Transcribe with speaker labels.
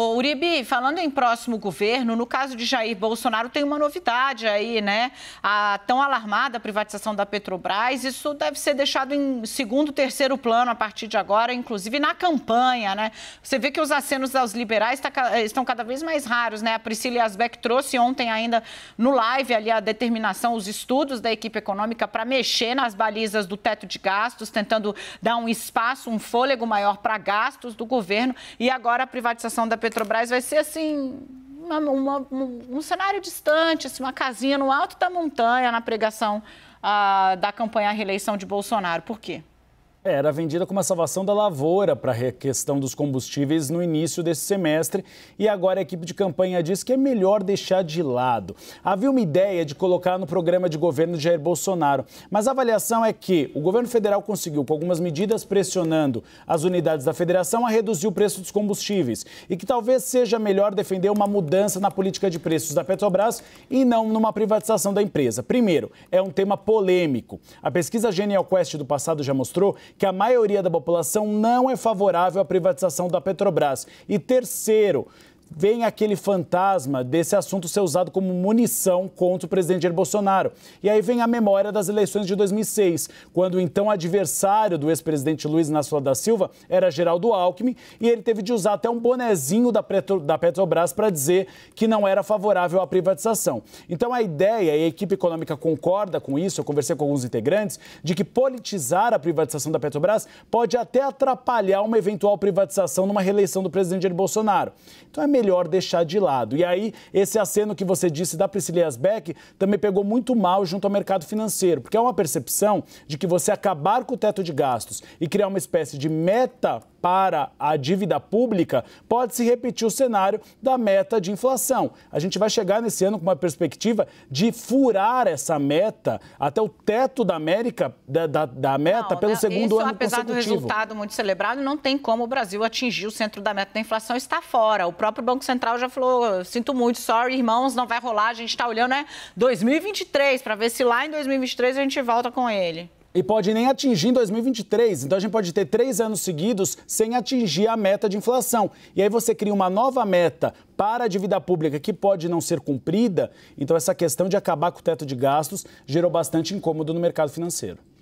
Speaker 1: Ô, Uribe, falando em próximo governo, no caso de Jair Bolsonaro, tem uma novidade aí, né? A tão alarmada privatização da Petrobras, isso deve ser deixado em segundo, terceiro plano a partir de agora, inclusive na campanha, né? Você vê que os acenos aos liberais tá, eh, estão cada vez mais raros, né? A Priscila Asbeck trouxe ontem ainda no live ali a determinação, os estudos da equipe econômica para mexer nas balizas do teto de gastos, tentando dar um espaço, um fôlego maior para gastos do governo e agora a privatização da Petrobras Petrobras vai ser assim. Uma, uma, um cenário distante, assim, uma casinha no alto da montanha na pregação ah, da campanha à reeleição de Bolsonaro. Por quê?
Speaker 2: era vendida como a salvação da lavoura para a questão dos combustíveis no início desse semestre e agora a equipe de campanha diz que é melhor deixar de lado. Havia uma ideia de colocar no programa de governo de Jair Bolsonaro, mas a avaliação é que o governo federal conseguiu, com algumas medidas pressionando as unidades da federação, a reduzir o preço dos combustíveis e que talvez seja melhor defender uma mudança na política de preços da Petrobras e não numa privatização da empresa. Primeiro, é um tema polêmico. A pesquisa Genial Quest do passado já mostrou que a maioria da população não é favorável à privatização da Petrobras. E terceiro, vem aquele fantasma desse assunto ser usado como munição contra o presidente Jair Bolsonaro. E aí vem a memória das eleições de 2006, quando então o então adversário do ex-presidente Luiz Inácio da Silva era Geraldo Alckmin e ele teve de usar até um bonezinho da, Petro, da Petrobras para dizer que não era favorável à privatização. Então a ideia, e a equipe econômica concorda com isso, eu conversei com alguns integrantes, de que politizar a privatização da Petrobras pode até atrapalhar uma eventual privatização numa reeleição do presidente Jair Bolsonaro. Então é melhor deixar de lado. E aí, esse aceno que você disse da Priscila Asbeck também pegou muito mal junto ao mercado financeiro, porque é uma percepção de que você acabar com o teto de gastos e criar uma espécie de meta para a dívida pública, pode-se repetir o cenário da meta de inflação. A gente vai chegar nesse ano com uma perspectiva de furar essa meta até o teto da América, da, da, da meta, não, pelo não, né, segundo isso, ano apesar consecutivo. Apesar do resultado
Speaker 1: muito celebrado, não tem como o Brasil atingir o centro da meta da inflação, está fora. O próprio Banco Central já falou, sinto muito, sorry, irmãos, não vai rolar, a gente está olhando, é 2023, para ver se lá em 2023 a gente volta com ele
Speaker 2: e pode nem atingir em 2023. Então a gente pode ter três anos seguidos sem atingir a meta de inflação. E aí você cria uma nova meta para a dívida pública que pode não ser cumprida. Então essa questão de acabar com o teto de gastos gerou bastante incômodo no mercado financeiro.